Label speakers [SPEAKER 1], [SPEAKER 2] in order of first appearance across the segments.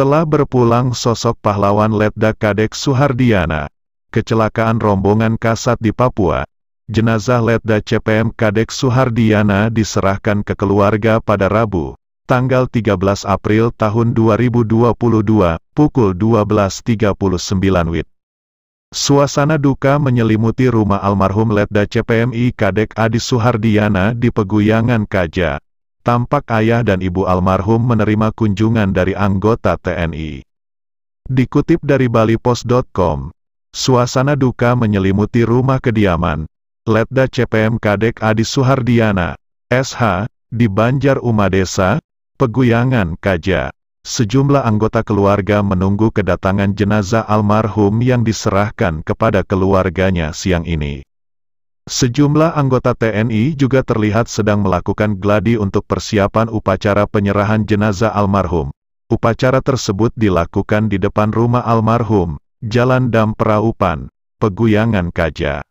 [SPEAKER 1] Setelah berpulang sosok pahlawan Letda Kadek Suhardiana, kecelakaan rombongan kasat di Papua, jenazah Letda CPM Kadek Suhardiana diserahkan ke keluarga pada Rabu, tanggal 13 April tahun 2022, pukul 12.39 WIT. Suasana duka menyelimuti rumah almarhum Letda CPMI Kadek Adi Suhardiana di Peguyangan Kaja, tampak ayah dan ibu almarhum menerima kunjungan dari anggota TNI. Dikutip dari balipos.com, suasana duka menyelimuti rumah kediaman, Letda CPM Kadek Adi Suhardiana, SH, di Banjar Desa Peguyangan Kaja. Sejumlah anggota keluarga menunggu kedatangan jenazah almarhum yang diserahkan kepada keluarganya siang ini. Sejumlah anggota TNI juga terlihat sedang melakukan gladi untuk persiapan upacara penyerahan jenazah almarhum. Upacara tersebut dilakukan di depan rumah almarhum, Jalan Dam Peraupan, Peguyangan Kaja.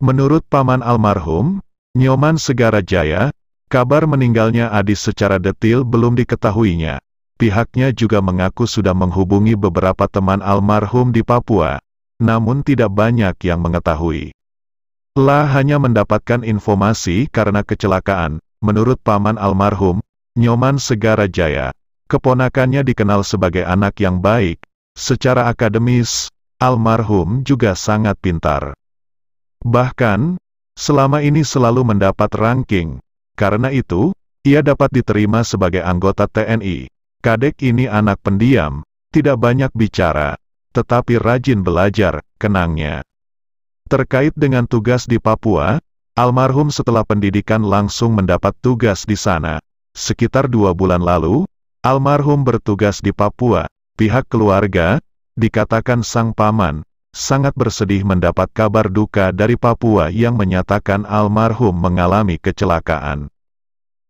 [SPEAKER 1] Menurut paman almarhum, Nyoman Segara Jaya, kabar meninggalnya Adi secara detil belum diketahuinya. Pihaknya juga mengaku sudah menghubungi beberapa teman almarhum di Papua, namun tidak banyak yang mengetahui. La hanya mendapatkan informasi karena kecelakaan, menurut paman almarhum, Nyoman Segara Jaya. Keponakannya dikenal sebagai anak yang baik, secara akademis, almarhum juga sangat pintar. Bahkan, selama ini selalu mendapat ranking. Karena itu, ia dapat diterima sebagai anggota TNI. Kadek ini anak pendiam, tidak banyak bicara, tetapi rajin belajar, kenangnya. Terkait dengan tugas di Papua, almarhum setelah pendidikan langsung mendapat tugas di sana. Sekitar dua bulan lalu, almarhum bertugas di Papua. Pihak keluarga, dikatakan sang paman, sangat bersedih mendapat kabar duka dari Papua yang menyatakan almarhum mengalami kecelakaan.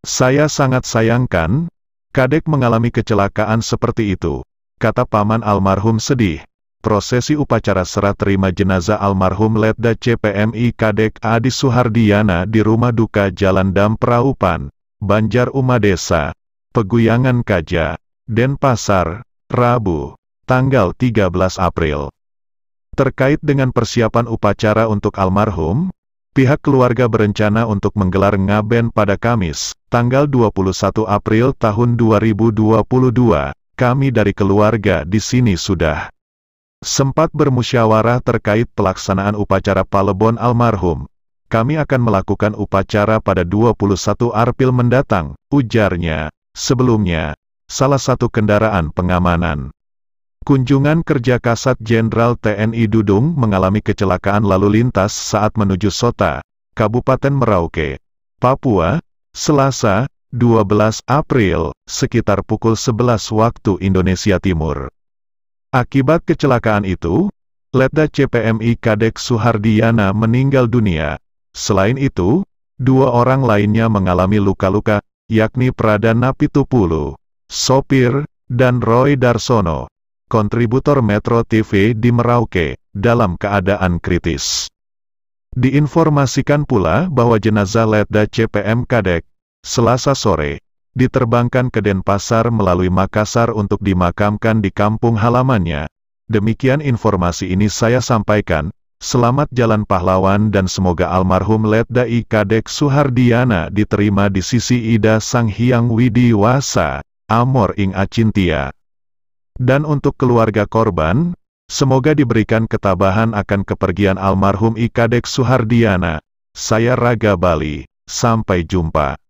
[SPEAKER 1] Saya sangat sayangkan, Kadek mengalami kecelakaan seperti itu, kata paman almarhum sedih prosesi upacara serah terima jenazah almarhum Letda CPMI Kadek Adi Suhardiana di rumah duka Jalan Dam Dampraupan, Banjar Desa, Peguyangan Kaja, Denpasar, Rabu, tanggal 13 April. Terkait dengan persiapan upacara untuk almarhum, pihak keluarga berencana untuk menggelar ngaben pada Kamis, tanggal 21 April tahun 2022. Kami dari keluarga di sini sudah sempat bermusyawarah terkait pelaksanaan upacara Palebon almarhum. Kami akan melakukan upacara pada 21 April mendatang, ujarnya. Sebelumnya, salah satu kendaraan pengamanan. Kunjungan kerja Kasat Jenderal TNI Dudung mengalami kecelakaan lalu lintas saat menuju Sota, Kabupaten Merauke, Papua, Selasa, 12 April, sekitar pukul 11 waktu Indonesia Timur. Akibat kecelakaan itu, Letda CPMI Kadek Suhardiana meninggal dunia. Selain itu, dua orang lainnya mengalami luka-luka, yakni Pradana Pitupulu, Sopir, dan Roy Darsono, kontributor Metro TV di Merauke, dalam keadaan kritis. Diinformasikan pula bahwa jenazah Letda CPM Kadek, Selasa sore, diterbangkan ke Denpasar melalui Makassar untuk dimakamkan di kampung halamannya. Demikian informasi ini saya sampaikan, selamat jalan pahlawan dan semoga almarhum Letda I Kadek Suhardiana diterima di sisi Ida Sang Hyang Widiwasa, Amor Ing Acintia. Dan untuk keluarga korban, semoga diberikan ketabahan akan kepergian almarhum I Kadek Suhardiana. Saya Raga Bali, sampai jumpa.